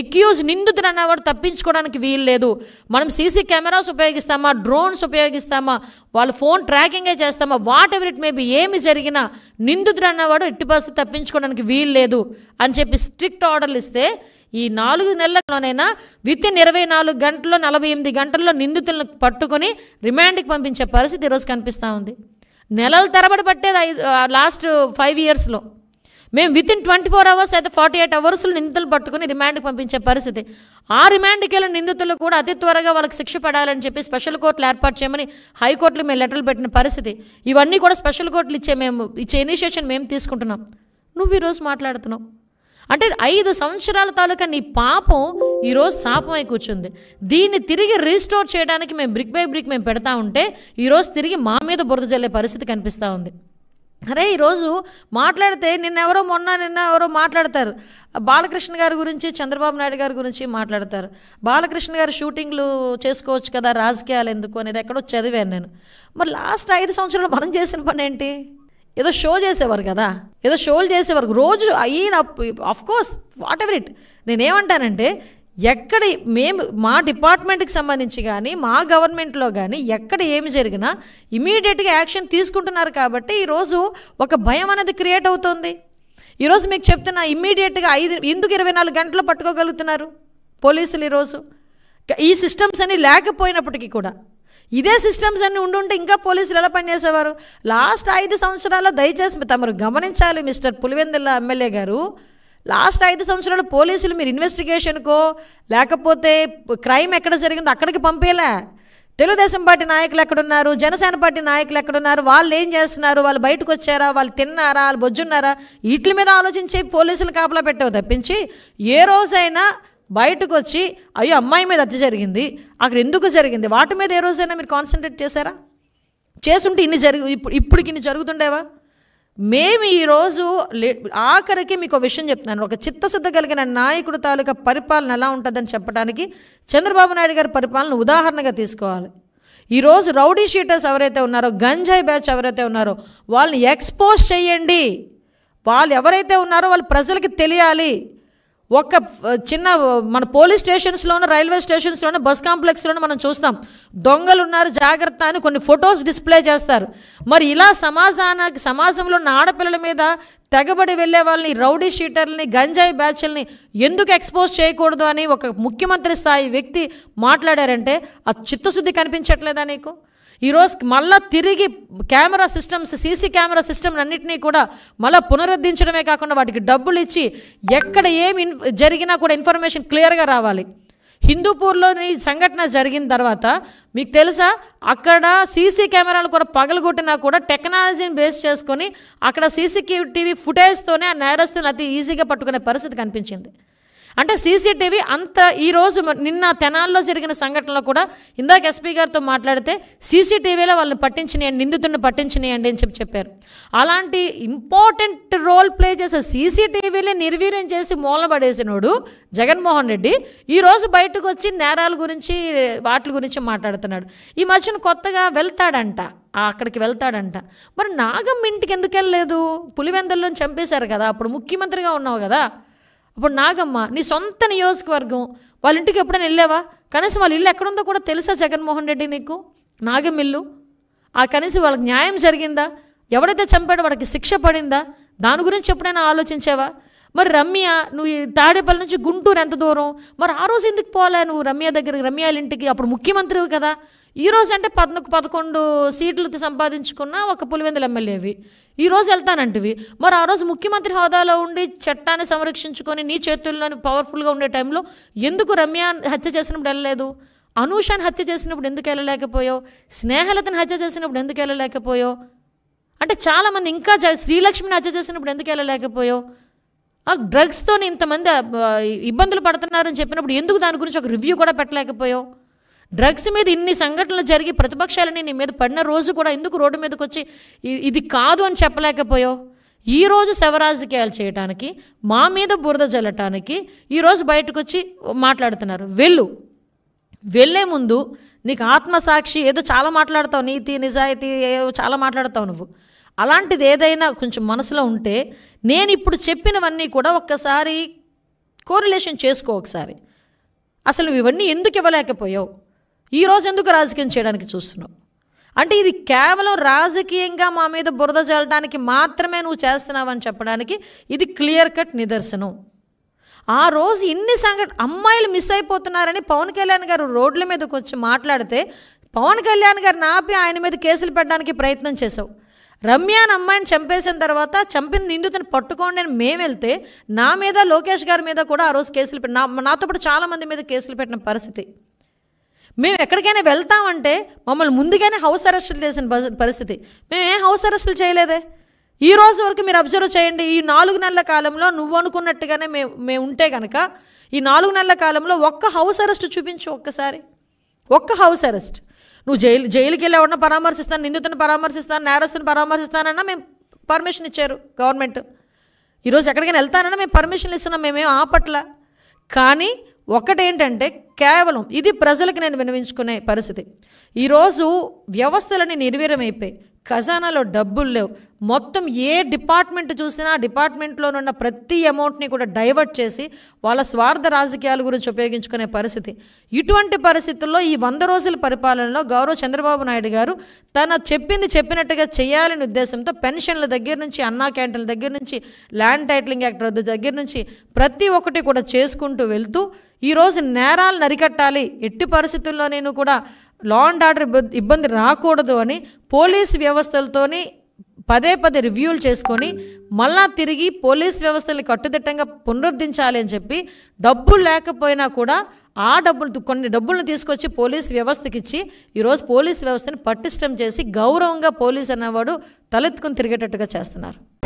excuse నిందితుడు అనేవాడు తప్పించుకోవడానికి వీలు లేదు మనం సీసీ కెమెరాస్ ఉపయోగిస్తామా డ్రోన్స్ ఉపయోగిస్తామా వాళ్ళ ఫోన్ ట్రాకింగే చేస్తామా వాట్ ఎవర్ ఇట్ మేబీ ఏమి జరిగినా నిందితుడు అన్నవాడు ఇట్టి పరిస్థితి తప్పించుకోవడానికి వీలు లేదు అని చెప్పి స్ట్రిక్ట్ ఆర్డర్లు ఇస్తే ఈ నాలుగు నెలలలోనైనా విత్ ఇన్ ఇరవై నాలుగు గంటల్లో నలభై ఎనిమిది గంటల్లో నిందితులను పట్టుకొని రిమాండ్కి పంపించే పరిస్థితి ఈరోజు కనిపిస్తూ ఉంది నెలల తరబడి పట్టేది ఐదు లాస్ట్ ఫైవ్ ఇయర్స్లో మేము within twenty four hours అయితే ఫార్టీ ఎయిట్ అవర్స్లో నిందితులు పట్టుకుని రిమాండ్కి పంపించే పరిస్థితి ఆ రిమాండ్కి వెళ్ళిన నిందితులు కూడా అతి త్వరగా వాళ్ళకి శిక్ష పడాలని చెప్పి స్పెషల్ కోర్టులు ఏర్పాటు చేయమని హైకోర్టులు మేము లెటర్లు పెట్టిన పరిస్థితి ఇవన్నీ కూడా స్పెషల్ కోర్టులు ఇచ్చే మేము ఇచ్చే ఇనిషియేషన్ మేము తీసుకుంటున్నాం నువ్వు ఈరోజు మాట్లాడుతున్నావు అంటే ఐదు సంవత్సరాల తాలూకా నీ పాపం ఈరోజు శాపమై కూర్చుంది దీన్ని తిరిగి రీస్టోర్ చేయడానికి మేము బ్రిక్ బై బ్రిక్ మేము పెడతా ఉంటే ఈరోజు తిరిగి మా మీద బురద జల్లే పరిస్థితి కనిపిస్తూ ఉంది అరే ఈరోజు మాట్లాడితే నిన్నెవరో మొన్న నిన్న ఎవరో మాట్లాడతారు బాలకృష్ణ గారి గురించి చంద్రబాబు నాయుడు గారి గురించి మాట్లాడతారు బాలకృష్ణ గారు షూటింగ్లు చేసుకోవచ్చు కదా రాజకీయాలు ఎందుకు అనేది ఎక్కడో చదివాను నేను మరి లాస్ట్ ఐదు సంవత్సరాలు మనం చేసిన పని ఏంటి ఏదో షో చేసేవారు కదా ఏదో షోలు చేసేవారు రోజు అయిన of course whatever it నేనేమంటానంటే ఎక్కడ మేము మా డిపార్ట్మెంట్కి సంబంధించి కానీ మా గవర్నమెంట్లో కానీ ఎక్కడ ఏమి జరిగినా ఇమీడియట్గా యాక్షన్ తీసుకుంటున్నారు కాబట్టి ఈరోజు ఒక భయం అనేది క్రియేట్ అవుతుంది ఈరోజు మీకు చెప్తున్నా ఇమీడియట్గా ఐదు ఎందుకు ఇరవై నాలుగు గంటలు పట్టుకోగలుగుతున్నారు పోలీసులు ఈరోజు ఈ సిస్టమ్స్ అన్నీ లేకపోయినప్పటికీ కూడా ఇదే సిస్టమ్స్ అన్నీ ఉండుంటే ఇంకా పోలీసులు ఎలా పనిచేసేవారు లాస్ట్ ఐదు సంవత్సరాల్లో దయచేసి తమరు గమనించాలి మిస్టర్ పులివెందుల ఎమ్మెల్యే గారు లాస్ట్ ఐదు సంవత్సరాలు పోలీసులు మీరు ఇన్వెస్టిగేషన్కో లేకపోతే క్రైమ్ ఎక్కడ జరిగిందో అక్కడికి పంపేలా తెలుగుదేశం పార్టీ నాయకులు ఎక్కడున్నారు జనసేన పార్టీ నాయకులు ఎక్కడున్నారు వాళ్ళు ఏం చేస్తున్నారు వాళ్ళు బయటకు వచ్చారా వాళ్ళు తిన్నారా వాళ్ళు బొజ్జున్నారా వీటి మీద ఆలోచించి పోలీసులు కాపలా పెట్టవు తప్పించి ఏ రోజైనా బయటకు వచ్చి అయ్యో అమ్మాయి మీద హత్య జరిగింది అక్కడ ఎందుకు జరిగింది వాటి మీద ఏ రోజైనా మీరు కాన్సన్ట్రేట్ చేశారా చేస్తుంటే ఇన్ని జరిగి ఇప్పుడు ఇప్పటికి ఇన్ని జరుగుతుండేవా మేము ఈరోజు లే ఆఖరికి మీకు ఒక విషయం చెప్తున్నాను ఒక చిత్తశుద్ధి కలిగిన నాయకుడు తాలూకా పరిపాలన ఎలా ఉంటుందని చెప్పడానికి చంద్రబాబు నాయుడు గారి పరిపాలన ఉదాహరణగా తీసుకోవాలి ఈరోజు రౌడీ షీటర్స్ ఎవరైతే ఉన్నారో గంజాయి బ్యాచ్ ఎవరైతే ఉన్నారో వాళ్ళని ఎక్స్పోజ్ చేయండి వాళ్ళు ఎవరైతే ఉన్నారో వాళ్ళు ప్రజలకి తెలియాలి ఒక చిన్న మన పోలీస్ స్టేషన్స్లోనూ రైల్వే స్టేషన్స్లోనూ బస్ కాంప్లెక్స్లోనూ మనం చూస్తాం దొంగలు ఉన్నారు జాగ్రత్త అని కొన్ని ఫొటోస్ డిస్ప్లే చేస్తారు మరి ఇలా సమాజాన సమాజంలో ఉన్న ఆడపిల్లల మీద తెగబడి వెళ్ళే వాళ్ళని రౌడీ షీటర్లని గంజాయి బ్యాచ్ల్ని ఎందుకు ఎక్స్పోజ్ చేయకూడదు అని ఒక ముఖ్యమంత్రి స్థాయి వ్యక్తి మాట్లాడారంటే ఆ చిత్తశుద్ధి కనిపించట్లేదా నీకు ఈరోజు మళ్ళా తిరిగి camera systems CC camera system అన్నింటినీ కూడా మళ్ళీ పునరుద్ధరించడమే కాకుండా వాటికి డబ్బులు ఇచ్చి ఎక్కడ ఏమి జరిగినా కూడా ఇన్ఫర్మేషన్ క్లియర్గా రావాలి హిందూపూర్లోని సంఘటన జరిగిన తర్వాత మీకు తెలుసా అక్కడ సీసీ కెమెరాలు కూడా పగలగొట్టినా కూడా టెక్నాలజీని బేస్ చేసుకొని అక్కడ సీసీ టీవీ ఫుటేజ్తోనే ఆ నేరస్తుని అతి ఈజీగా పట్టుకునే పరిస్థితి కనిపించింది అంటే సీసీటీవీ అంత ఈరోజు నిన్న తెనాల్లో జరిగిన సంఘటనలో కూడా ఇందాక ఎస్పీ గారితో మాట్లాడితే సీసీటీవీలో వాళ్ళని పట్టించినాయండి నిందితుడిని పట్టించినాయండి అని చెప్పి చెప్పారు అలాంటి ఇంపార్టెంట్ రోల్ ప్లే చేసే సీసీటీవీలే నిర్వీర్యం చేసి మూలబడేసినోడు జగన్మోహన్ రెడ్డి ఈరోజు బయటకు వచ్చి నేరాల గురించి వాటి గురించి మాట్లాడుతున్నాడు ఈ మధ్యన కొత్తగా వెళ్తాడంట అక్కడికి వెళ్తాడంట మరి నాగమ్మ ఇంటికి ఎందుకు వెళ్ళలేదు చంపేశారు కదా అప్పుడు ముఖ్యమంత్రిగా ఉన్నావు కదా ఇప్పుడు నాగమ్మ నీ సొంత నియోజకవర్గం వాళ్ళ ఇంటికి ఎప్పుడైనా వెళ్ళావా కనీసం వాళ్ళ ఇల్లు ఎక్కడుందో కూడా తెలుసా జగన్మోహన్ రెడ్డి నీకు నాగమ్మ ఇల్లు ఆ కనీసం వాళ్ళకి న్యాయం జరిగిందా ఎవడైతే చంపాడో వాడికి శిక్ష పడిందా దాని గురించి ఎప్పుడైనా ఆలోచించావా మరి రమ్య నువ్వు తాడేపల్లి నుంచి గుంటూరు ఎంత దూరం మరి ఆ రోజు ఎందుకు పోలే నువ్వు రమ్య దగ్గరికి రమ్యాల ఇంటికి అప్పుడు ముఖ్యమంత్రివి కదా ఈరోజు అంటే పద్నాలుగు పదకొండు సీట్లు సంపాదించుకున్న ఒక పులివెందుల ఎమ్మెల్యేవి ఈ రోజు వెళ్తానంటివి మరి ఆ రోజు ముఖ్యమంత్రి హోదాలో ఉండి చట్టాన్ని సంరక్షించుకొని నీ చేతుల్లోని పవర్ఫుల్గా ఉండే టైంలో ఎందుకు రమ్య హత్య చేసినప్పుడు వెళ్ళలేదు అనూషాన్ని హత్య చేసినప్పుడు ఎందుకు వెళ్ళలేకపోయావు స్నేహలతను హత్య చేసినప్పుడు ఎందుకు వెళ్ళలేకపోయావు అంటే చాలామంది ఇంకా శ్రీలక్ష్మిని హత్య చేసినప్పుడు ఎందుకు వెళ్ళలేకపోయావు డ్రగ్స్తో ఇంతమంది ఇబ్బందులు పడుతున్నారని చెప్పినప్పుడు ఎందుకు దాని గురించి ఒక రివ్యూ కూడా పెట్టలేకపోయావు డ్రగ్స్ మీద ఇన్ని సంఘటనలు జరిగి ప్రతిపక్షాలని నీ మీద పడిన రోజు కూడా ఎందుకు రోడ్డు మీదకి వచ్చి ఇది కాదు అని చెప్పలేకపోయావు ఈరోజు శవరాజకీయాలు చేయటానికి మా మీద బురద జల్లటానికి ఈరోజు బయటకు వచ్చి మాట్లాడుతున్నారు వెళ్ళు వెళ్ళే ముందు నీకు ఆత్మసాక్షి ఏదో చాలా మాట్లాడతావు నీతి నిజాయితీ చాలా మాట్లాడతావు నువ్వు అలాంటిది ఏదైనా కొంచెం మనసులో ఉంటే నేను ఇప్పుడు చెప్పినవన్నీ కూడా ఒక్కసారి కోరిలేషన్ చేసుకో ఒకసారి అసలు ఇవన్నీ ఎందుకు ఇవ్వలేకపోయావు ఈరోజు ఎందుకు రాజకీయం చేయడానికి చూస్తున్నావు అంటే ఇది కేవలం రాజకీయంగా మా మీద బురద చల్లడానికి మాత్రమే నువ్వు చేస్తున్నావని చెప్పడానికి ఇది క్లియర్ కట్ నిదర్శనం ఆ రోజు ఇన్ని సంఘటన అమ్మాయిలు మిస్ అయిపోతున్నారని పవన్ కళ్యాణ్ గారు రోడ్ల మీదకి వచ్చి మాట్లాడితే పవన్ కళ్యాణ్ గారు నాపి ఆయన మీద కేసులు పెట్టడానికి ప్రయత్నం చేశావు రమ్యాన్ అమ్మాయిని చంపేసిన తర్వాత చంపిన నిందితుని పట్టుకోండి అని మేము వెళ్తే నా మీద లోకేష్ గారి మీద కూడా ఆ రోజు కేసులు నా నాతో పాటు చాలామంది మీద కేసులు పెట్టిన పరిస్థితి మేము ఎక్కడికైనా వెళ్తామంటే మమ్మల్ని ముందుగానే హౌస్ అరెస్టులు చేసిన పరిస్థితి మేము ఏం హౌస్ అరెస్టులు చేయలేదే ఈ రోజు వరకు మీరు అబ్జర్వ్ చేయండి ఈ నాలుగు నెలల కాలంలో నువ్వు అనుకున్నట్టుగానే మేము మేము ఉంటే కనుక ఈ నాలుగు నెలల కాలంలో ఒక్క హౌస్ అరెస్ట్ చూపించు ఒక్కసారి ఒక్క హౌస్ అరెస్ట్ నువ్వు జైలు జైలుకి వెళ్ళి ఎవరినో పరామర్శిస్తాను నిందితుని పరామర్శిస్తాను నేరస్తుని పరామర్శిస్తానన్నా మేము పర్మిషన్ ఇచ్చారు గవర్నమెంట్ ఈరోజు ఎక్కడికైనా వెళ్తానన్నా మేము పర్మిషన్ ఇస్తున్నాం మేమేం ఆపట్ల కానీ ఒకటేంటంటే కేవలం ఇది ప్రజలకు నేను వినవించుకునే పరిస్థితి ఈరోజు వ్యవస్థలని నిర్వీర్యమైపోయి ఖజానాలో డబ్బులు లేవు మొత్తం ఏ డిపార్ట్మెంట్ చూసినా డిపార్ట్మెంట్లోనున్న ప్రతి అమౌంట్ని కూడా డైవర్ట్ చేసి వాళ్ళ స్వార్థ రాజకీయాల గురించి ఉపయోగించుకునే పరిస్థితి ఇటువంటి పరిస్థితుల్లో ఈ వంద రోజుల పరిపాలనలో గౌరవ చంద్రబాబు నాయుడు గారు తన చెప్పింది చెప్పినట్టుగా చేయాలనే ఉద్దేశంతో పెన్షన్ల దగ్గర నుంచి అన్నా క్యాంటీన్ల దగ్గర నుంచి ల్యాండ్ టైటిలింగ్ యాక్ట్ రద్దు దగ్గర నుంచి ప్రతి ఒక్కటి కూడా చేసుకుంటూ వెళ్తూ ఈరోజు నేరాలు నరికట్టాలి ఎట్టి పరిస్థితుల్లో నేను కూడా లా అండ్ ఆర్డర్ ఇబ్బంది రాకూడదు అని పోలీస్ వ్యవస్థలతోని పదే పదే రివ్యూలు చేసుకొని మళ్ళా తిరిగి పోలీస్ వ్యవస్థల్ని కట్టుదిట్టంగా పునరుద్ధించాలి అని చెప్పి డబ్బులు లేకపోయినా కూడా ఆ డబ్బులు కొన్ని డబ్బులను తీసుకొచ్చి పోలీస్ వ్యవస్థకిచ్చి ఈరోజు పోలీస్ వ్యవస్థని పటిష్టం చేసి గౌరవంగా పోలీస్ అన్నవాడు తలెత్తుకుని తిరిగేటట్టుగా చేస్తున్నారు